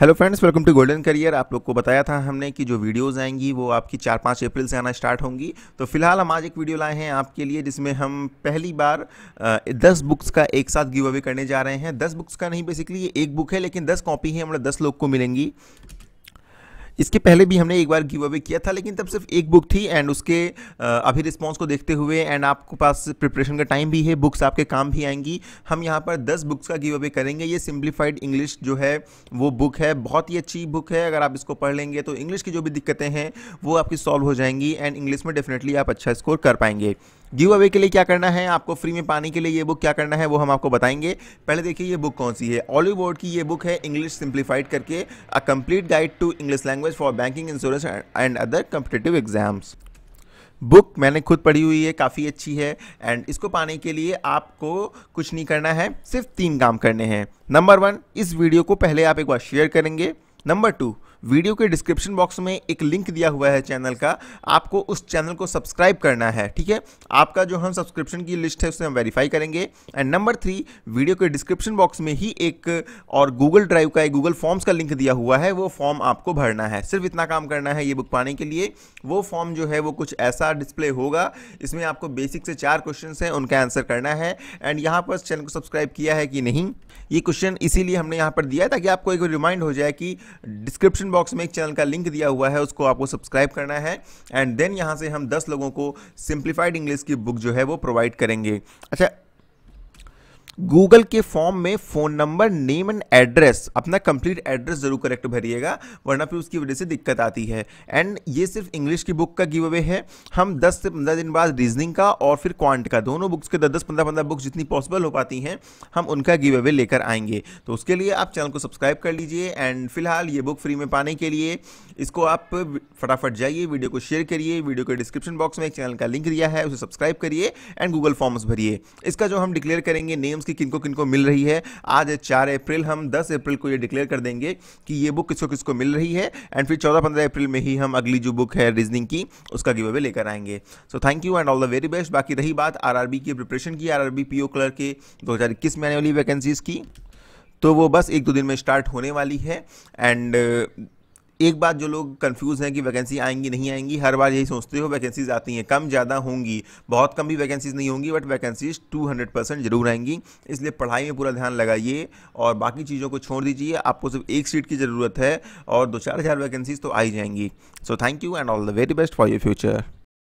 hello friends welcome to golden career आप लोग को बताया था हमने कि जो वीडियोस आएंगी वो आपकी चार पाँच अप्रैल से आना स्टार्ट होंगी तो फिलहाल हम आज एक वीडियो लाए हैं आपके लिए जिसमें हम पहली बार दस बुक्स का एक साथ गिव अवे करने जा रहे हैं दस बुक्स का नहीं बेसिकली ये एक बुक है लेकिन दस कॉपी है मतलब दस लोग को मिलेंगी इसके पहले भी हमने एक बार गिव अवे किया था लेकिन तब सिर्फ एक बुक थी एंड उसके अभी रिस्पॉन्स को देखते हुए एंड आपके पास प्रिपरेशन का टाइम भी है बुक्स आपके काम भी आएंगी हम यहाँ पर दस बुक्स का गिव अवे करेंगे ये सिंप्लीफाइड इंग्लिश जो है वो बुक है बहुत ही अच्छी बुक है अगर आप इसको पढ़ लेंगे तो इंग्लिश की जो भी दिक्कतें हैं वो आपकी सॉल्व हो जाएंगी एंड इंग्लिश में डेफिनेटली आप अच्छा स्कोर कर पाएंगे गिव अवे के लिए क्या करना है आपको फ्री में पाने के लिए ये बुक क्या करना है वो हम आपको बताएंगे पहले देखिए ये बुक कौन सी है ऑलिव बोर्ड की ये बुक है इंग्लिश सिंप्लीफाइड करके a complete guide to English language for banking insurance and other competitive exams book मैंने खुद पढ़ी हुई है काफ़ी अच्छी है एंड इसको पाने के लिए आपको कुछ नहीं करना है सिर्फ तीन काम करने हैं नंबर वन इस वीडियो को पहले आप एक बार शेयर करेंगे नंबर टू वीडियो के डिस्क्रिप्शन बॉक्स में एक लिंक दिया हुआ है चैनल का आपको उस चैनल को सब्सक्राइब करना है ठीक है आपका जो हम सब्सक्रिप्शन की लिस्ट है उसे हम वेरीफाई करेंगे एंड नंबर थ्री वीडियो के डिस्क्रिप्शन बॉक्स में ही एक और गूगल ड्राइव का एक गूगल फॉर्म्स का लिंक दिया हुआ है वो फॉर्म आपको भरना है सिर्फ इतना काम करना है ये बुक पाने के लिए वो फॉर्म जो है वो कुछ ऐसा डिस्प्ले होगा इसमें आपको बेसिक से चार क्वेश्चन हैं उनका आंसर करना है एंड यहाँ पर चैनल को सब्सक्राइब किया है कि नहीं ये क्वेश्चन इसीलिए हमने यहाँ पर दिया है ताकि आपको एक रिमाइंड हो जाए कि डिस्क्रिप्शन डिस्क्रिप्शन बॉक्स में एक चैनल का लिंक दिया हुआ है उसको आपको सब्सक्राइब करना है एंड देन यहाँ से हम दस लोगों को सिंप्लीफाइड इंग्लिश की बुक जो है वो प्रोवाइड करेंगे अच्छा गूगल के फॉर्म में phone number name and address अपना कंप्लीट एड्रेस ज़रूर करेक्ट भरिएगा वरना फिर उसकी वजह से दिक्कत आती है एंड ये सिर्फ इंग्लिश की बुक का गिव अवे है हम 10 से 15 दिन बाद रीजनिंग का और फिर क्वांट का दोनों बुक्स के दस दस पंद्रह पंद्रह बुक्स जितनी पॉसिबल हो पाती हैं हम उनका गिव अवे लेकर आएंगे तो उसके लिए आप चैनल को सब्सक्राइब कर लीजिए एंड फिलहाल ये बुक फ्री में पाने के लिए इसको आप फटाफट जाइए वीडियो को शेयर करिए वीडियो के डिस्क्रिप्शन बॉक्स में एक चैनल का लिंक दिया है उसे सब्सक्राइब करिए एंड गूगल फॉर्म्स भरिए इसका जो हम डिक्लेयर करेंगे नेम्स कि किनको किनको मिल रही है आज चार अप्रैल हम दस अप्रैल को ये डिक्लेयर कर देंगे कि ये बुक किसको किसको मिल रही है एंड फिर चौदह पंद्रह अप्रैल में ही हम अगली जो बुक है रीजनिंग की उसका गिव अवे लेकर आएंगे so thank you and all the very best बाकी रही बात आरआरबी की प्रिपरेशन की आर आरआरबी पीओ क्लर्क के 2021 में आने वाली वैकेंसीज़ की तो वो बस एक दो दिन में स्टार्ट होने वाली है एंड एक बात जो लोग कंफ्यूज हैं कि वैकेंसी आएंगी नहीं आएंगी हर बार यही सोचते हो वैकेंसीज़ आती हैं कम ज़्यादा होंगी बहुत कम भी वैकेंसीज़ नहीं होंगी but vacancies two hundred percent जरूर आएंगी इसलिए पढ़ाई में पूरा ध्यान लगाइए और बाकी चीज़ों को छोड़ दीजिए आपको सिर्फ एक सीट की ज़रूरत है और दो चार हज़ार वैकेंसीज़ तो आई जाएंगी so thank you and all the very best for your future